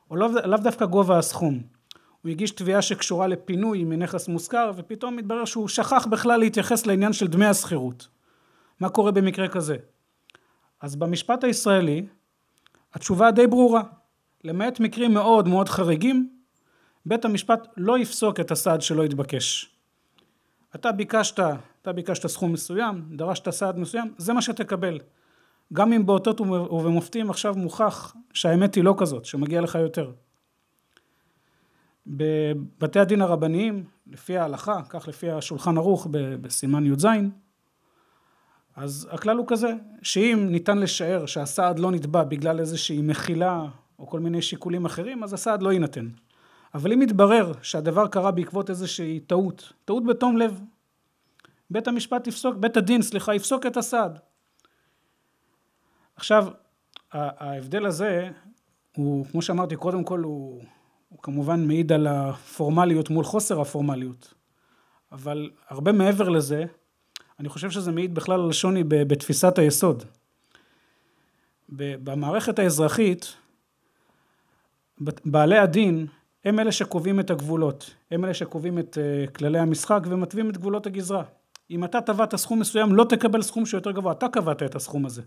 או לאו לא דווקא גובה הסכום. הוא הגיש תביעה שקשורה לפינוי מנכס מושכר ופתאום מתברר שהוא שכח בכלל להתייחס לעניין של דמי השכירות. מה קורה במקרה כזה? אז במשפט הישראלי התשובה די ברורה. למעט מקרים מאוד מאוד חריגים, בית המשפט לא יפסוק את הסעד שלא יתבקש. אתה ביקשת, אתה ביקשת סכום מסוים, דרשת סעד מסוים, זה מה שתקבל. גם אם באותות ובמופתים עכשיו מוכח שהאמת היא לא כזאת, שמגיע לך יותר. בבתי הדין הרבניים, לפי ההלכה, כך לפי השולחן ערוך בסימן י"ז, אז הכלל הוא כזה, שאם ניתן לשער שהסעד לא נתבע בגלל איזושהי מחילה או כל מיני שיקולים אחרים, אז הסעד לא יינתן. אבל אם יתברר שהדבר קרה בעקבות איזושהי טעות, טעות בתום לב, בית המשפט יפסוק, בית הדין, סליחה, יפסוק את הסעד. עכשיו, ההבדל הזה הוא, כמו שאמרתי, קודם כל הוא הוא כמובן מעיד על הפורמליות מול חוסר הפורמליות. אבל הרבה מעבר לזה, אני חושב שזה מעיד בכלל על שוני בתפיסת היסוד. במערכת האזרחית, בעלי הדין הם אלה שקובעים את הגבולות, הם אלה שקובעים את אה, כללי המשחק ומתווים את גבולות הגזרה. אם אתה טבעת סכום מסוים, לא תקבל סכום שיותר גבוה, אתה קבעת את הסכום הזה.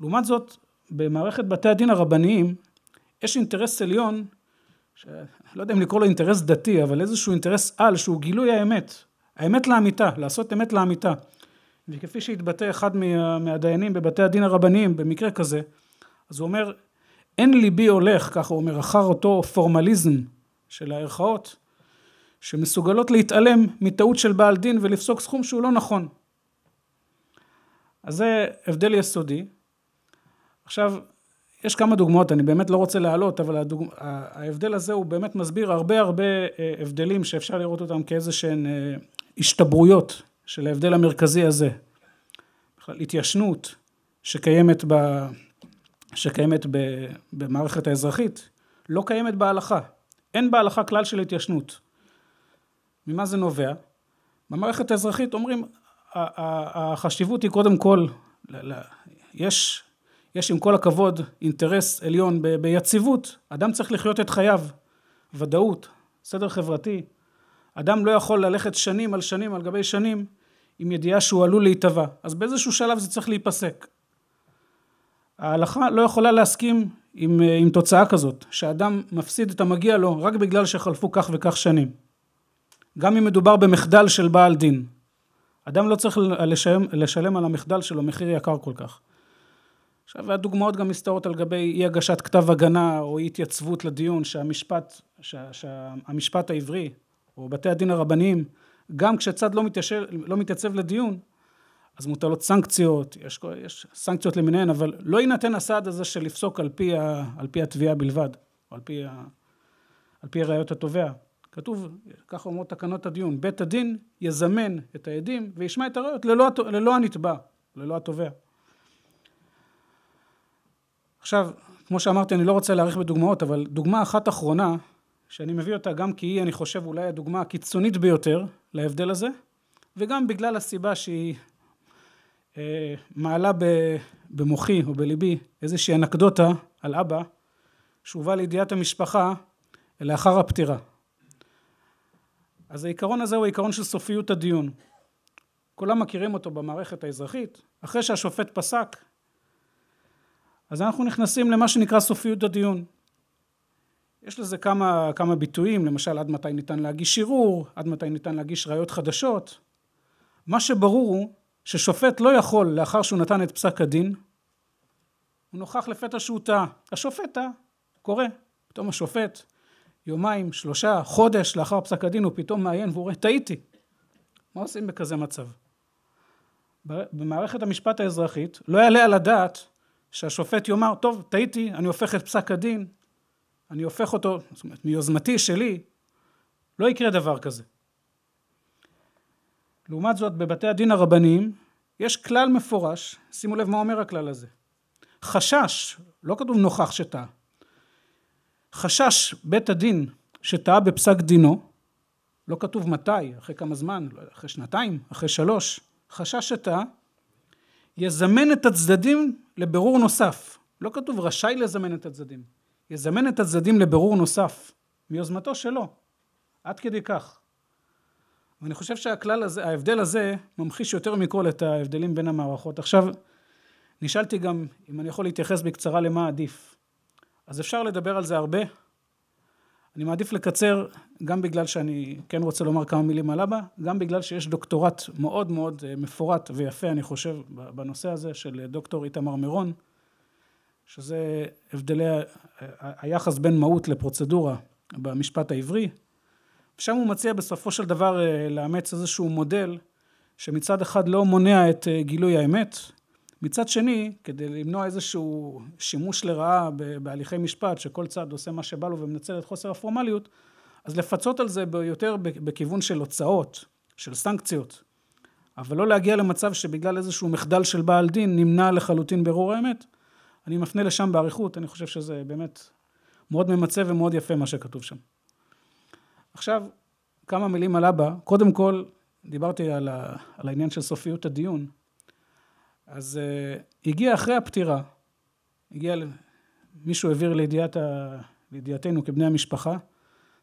לעומת זאת, במערכת בתי הדין הרבניים, יש אינטרס עליון שלא יודע אם לקרוא לו אינטרס דתי, אבל איזשהו אינטרס על שהוא גילוי האמת, האמת לאמיתה, לעשות אמת לאמיתה. וכפי שהתבטא אחד מה, מהדיינים בבתי הדין הרבניים במקרה כזה, אז הוא אומר, אין ליבי הולך, כך הוא אומר, אחר אותו פורמליזם של הערכאות, שמסוגלות להתעלם מטעות של בעל דין ולפסוק סכום שהוא לא נכון. אז זה הבדל יסודי. עכשיו, יש כמה דוגמאות, אני באמת לא רוצה להעלות, אבל הדוג... ההבדל הזה הוא באמת מסביר הרבה הרבה אה, הבדלים שאפשר לראות אותם כאיזה שהן אה, השתברויות של ההבדל המרכזי הזה. בכלל התיישנות שקיימת, ב... שקיימת ב... במערכת האזרחית, לא קיימת בהלכה. אין בהלכה כלל של התיישנות. ממה זה נובע? במערכת האזרחית אומרים, החשיבות היא קודם כל, יש יש עם כל הכבוד אינטרס עליון ב- ביציבות, אדם צריך לחיות את חייו, ודאות, סדר חברתי, אדם לא יכול ללכת שנים על שנים על גבי שנים עם ידיעה שהוא עלול להיטבע, אז באיזשהו שלב זה צריך להיפסק. ההלכה לא יכולה להסכים עם, אה, עם תוצאה כזאת, שאדם מפסיד את המגיע לו רק בגלל שחלפו כך וכך שנים. גם אם מדובר במחדל של בעל דין. אדם לא צריך לשלם, לשלם על המחדל שלו מחיר יקר כל כך. עכשיו, והדוגמאות גם מסתעות על גבי אי הגשת כתב הגנה או אי התייצבות לדיון, שהמשפט, שה, שהמשפט העברי או בתי הדין הרבניים, גם כשצד לא, מתיישב, לא מתייצב לדיון, אז מוטלות סנקציות, יש, יש סנקציות למיניהן, אבל לא יינתן הסעד הזה של לפסוק על פי, ה, על פי התביעה בלבד, או על פי, ה, על פי הראיות התובע. כתוב, כך אומרות תקנות הדיון, בית הדין יזמן את העדים וישמע את הראיות ללא, ללא הנתבע, ללא התובע. עכשיו, כמו שאמרתי, אני לא רוצה להאריך בדוגמאות, אבל דוגמה אחת אחרונה, שאני מביא אותה גם כי היא, אני חושב, אולי הדוגמה הקיצונית ביותר להבדל הזה, וגם בגלל הסיבה שהיא אה, מעלה ב, במוחי או בליבי איזושהי אנקדוטה על אבא שהובא לידיעת המשפחה לאחר הפטירה. אז העיקרון הזה הוא העיקרון של סופיות הדיון. כולם מכירים אותו במערכת האזרחית. אחרי שהשופט פסק, אז אנחנו נכנסים למה שנקרא סופיות הדיון. יש לזה כמה, כמה ביטויים, למשל עד מתי ניתן להגיש ערעור, עד מתי ניתן להגיש ראיות חדשות. מה שברור הוא ששופט לא יכול, לאחר שהוא נתן את פסק הדין, הוא נוכח לפתע שהוא טעה. השופט טעה, קורה. פתאום השופט, יומיים, שלושה, חודש לאחר פסק הדין, הוא פתאום מעיין והוא רואה, טעיתי. מה עושים בכזה מצב? במערכת המשפט האזרחית לא יעלה על הדעת שהשופט יאמר, טוב, טעיתי, אני הופך את פסק הדין, אני הופך אותו, זאת אומרת, מיוזמתי שלי, לא יקרה דבר כזה. לעומת זאת, בבתי הדין הרבניים יש כלל מפורש, שימו לב מה אומר הכלל הזה. חשש, לא כתוב נוכח שטעה, חשש בית הדין שטעה בפסק דינו, לא כתוב מתי, אחרי כמה זמן, לא אחרי שנתיים, אחרי שלוש, חשש שטעה, יזמן את הצדדים לבירור נוסף. לא כתוב רשאי לזמן את הצדדים. יזמן את הצדדים לבירור נוסף, מיוזמתו שלו. עד כדי כך. ואני חושב שהכלל הזה, ההבדל הזה, ממחיש יותר מכל את ההבדלים בין המערכות. עכשיו, נשאלתי גם אם אני יכול להתייחס בקצרה למה עדיף. אז אפשר לדבר על זה הרבה, אני מעדיף לקצר, גם בגלל שאני כן רוצה לומר כמה מילים על אבא, גם בגלל שיש דוקטורט מאוד מאוד אה, מפורט ויפה, אני חושב, בנושא הזה, של אה, דוקטור איתמר מירון, שזה הבדלי היחס בין מהות לפרוצדורה במשפט העברי. שם הוא מציע בסופו של דבר אה, לאמץ איזשהו מודל שמצד אחד לא מונע את גילוי האמת, מצד שני, כדי למנוע איזשהו שימוש לרעה בהליכי משפט, שכל צד עושה מה שבא לו ומנצל את חוסר הפורמליות, אז לפצות על זה ביותר בכיוון של הוצאות, של סנקציות, אבל לא להגיע למצב שבגלל איזשהו מחדל של בעל דין נמנע לחלוטין ברור האמת. אני מפנה לשם באריכות, אני חושב שזה באמת מאוד ממצה ומאוד יפה מה שכתוב שם. עכשיו, כמה מילים על אבא. קודם כל, דיברתי על, ה, על העניין של סופיות הדיון. אז uh, הגיע אחרי הפטירה, הגיע, מישהו העביר לידיעת ה... לידיעתנו כבני המשפחה,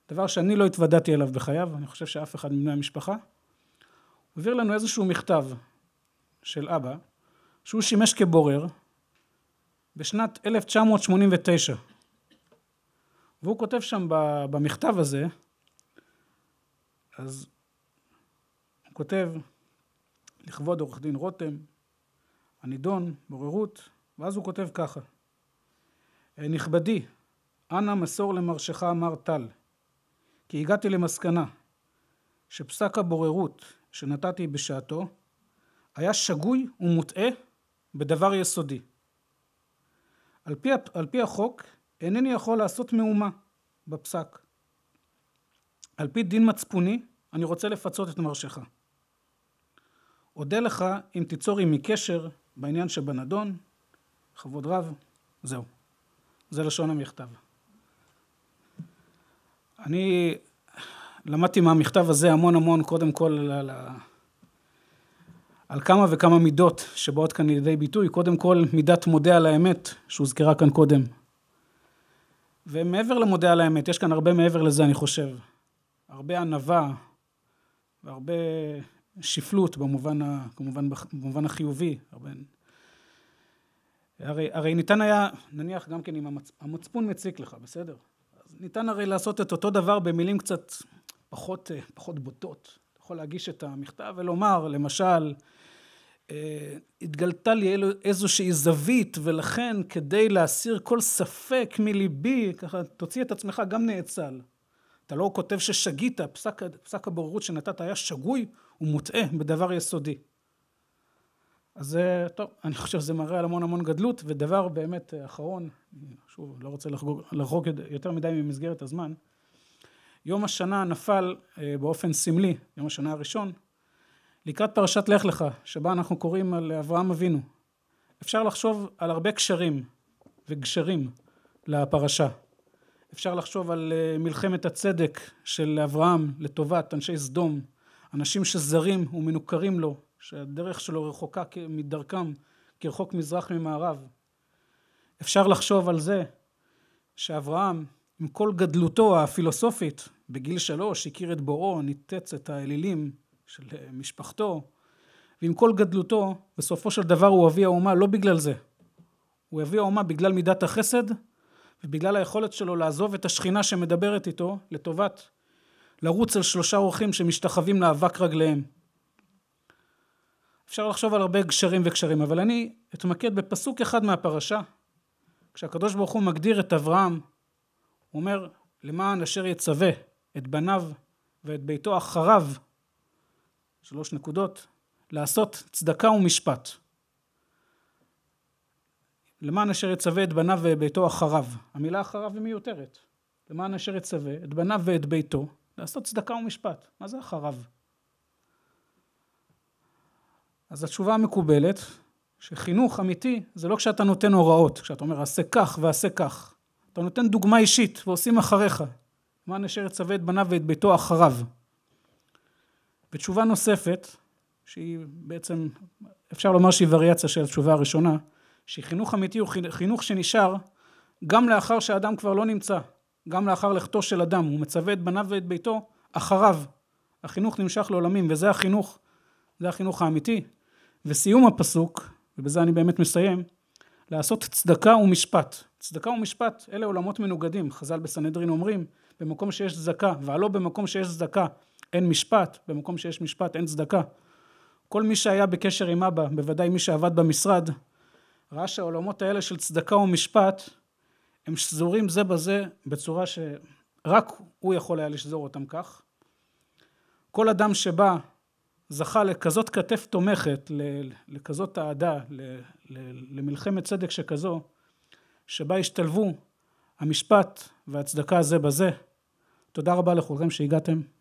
דבר שאני לא התוודעתי אליו בחייו, אני חושב שאף אחד מבני המשפחה, הוא העביר לנו איזשהו מכתב של אבא, שהוא שימש כבורר בשנת 1989. והוא כותב שם במכתב הזה, אז הוא כותב, לכבוד עורך דין רותם, הנידון, בוררות, ואז הוא כותב ככה: אה, נכבדי, אנא מסור למרשך מר טל, כי הגעתי למסקנה שפסק הבוררות שנתתי בשעתו היה שגוי ומוטעה בדבר יסודי. על פי, על פי החוק אינני יכול לעשות מהומה בפסק. על פי דין מצפוני אני רוצה לפצות את מרשך. אודה לך אם תיצור עמי קשר בעניין שבנדון, כבוד רב, זהו. זה לשון המכתב. אני למדתי מהמכתב הזה המון המון, קודם כל על, ה... על כמה וכמה מידות שבאות כאן לידי ביטוי. קודם כל, מידת מודה על האמת, שהוזכרה כאן קודם. ומעבר למודה על האמת, יש כאן הרבה מעבר לזה, אני חושב. הרבה ענווה, והרבה שפלות במובן, ה, כמובן, במובן החיובי. הרבה... הרי, הרי ניתן היה, נניח גם כן אם המצ... המצפון מציק לך, בסדר? אז ניתן הרי לעשות את אותו דבר במילים קצת פחות, אה, פחות בוטות. אתה יכול להגיש את המכתב ולומר, למשל, אה, התגלתה לי איזושהי זווית, ולכן כדי להסיר כל ספק מליבי, ככה תוציא את עצמך גם נאצל. אתה לא כותב ששגית, פסק, פסק הבוררות שנתת היה שגוי ומוטעה בדבר יסודי. אז טוב, אני חושב שזה מראה על המון המון גדלות, ודבר באמת אה, אחרון, שוב, לא רוצה לחגוג, לחגוג יותר מדי ממסגרת הזמן, יום השנה נפל אה, באופן סמלי, יום השנה הראשון, לקראת פרשת לך לך, שבה אנחנו קוראים על אברהם אבינו. אפשר לחשוב על הרבה קשרים וגשרים לפרשה. אפשר לחשוב על אה, מלחמת הצדק של אברהם לטובת אנשי סדום, אנשים שזרים ומנוכרים לו, שהדרך שלו רחוקה מדרכם כרחוק מזרח ממערב. אפשר לחשוב על זה שאברהם, עם כל גדלותו הפילוסופית, בגיל שלוש הכיר את בוראו, ניתץ את האלילים של אה, משפחתו, ועם כל גדלותו, בסופו של דבר הוא אבי האומה לא בגלל זה. הוא אבי האומה בגלל מידת החסד ובגלל היכולת שלו לעזוב את השכינה שמדברת איתו לטובת לרוץ על שלושה אורחים שמשתחווים לאבק רגליהם. אפשר לחשוב על הרבה גשרים וקשרים, אבל אני אתמקד בפסוק אחד מהפרשה. כשהקדוש ברוך הוא מגדיר את אברהם, הוא אומר, למען אשר יצווה את בניו ואת ביתו אחריו, שלוש נקודות, לעשות צדקה ומשפט. למען אשר יצווה את בניו ואת ביתו אחריו. המילה אחריו היא מיותרת. למען אשר יצווה את בניו ואת ביתו לעשות צדקה ומשפט. מה זה אחריו? אז התשובה המקובלת, שחינוך אמיתי זה לא כשאתה נותן הוראות, כשאתה אומר עשה כך ועשה כך. אתה נותן דוגמה אישית ועושים אחריך. למען אשר יצווה את בניו ואת ביתו אחריו. ותשובה נוספת, שהיא בעצם, אפשר לומר שהיא וריאציה של התשובה הראשונה, שחינוך אמיתי הוא חינוך שנשאר גם לאחר שאדם כבר לא נמצא, גם לאחר לכתו של אדם, הוא מצווה את בניו ואת ביתו אחריו. החינוך נמשך לעולמים, וזה החינוך, זה החינוך האמיתי. וסיום הפסוק, ובזה אני באמת מסיים, לעשות צדקה ומשפט. צדקה ומשפט, אלה עולמות מנוגדים. חז"ל בסנהדרין אומרים, במקום שיש צדקה, והלא במקום שיש צדקה אין משפט, במקום שיש משפט אין צדקה. כל מי שהיה בקשר עם אבא, בוודאי מי שעבד במשרד, ראה שהעולמות האלה של צדקה ומשפט הם שזורים זה בזה בצורה שרק הוא יכול היה לשזור אותם כך. כל אדם שבא זכה לכזאת כתף תומכת, לכזאת אהדה, למלחמת צדק שכזו, שבה השתלבו המשפט והצדקה זה בזה. תודה רבה לכולכם שהגעתם.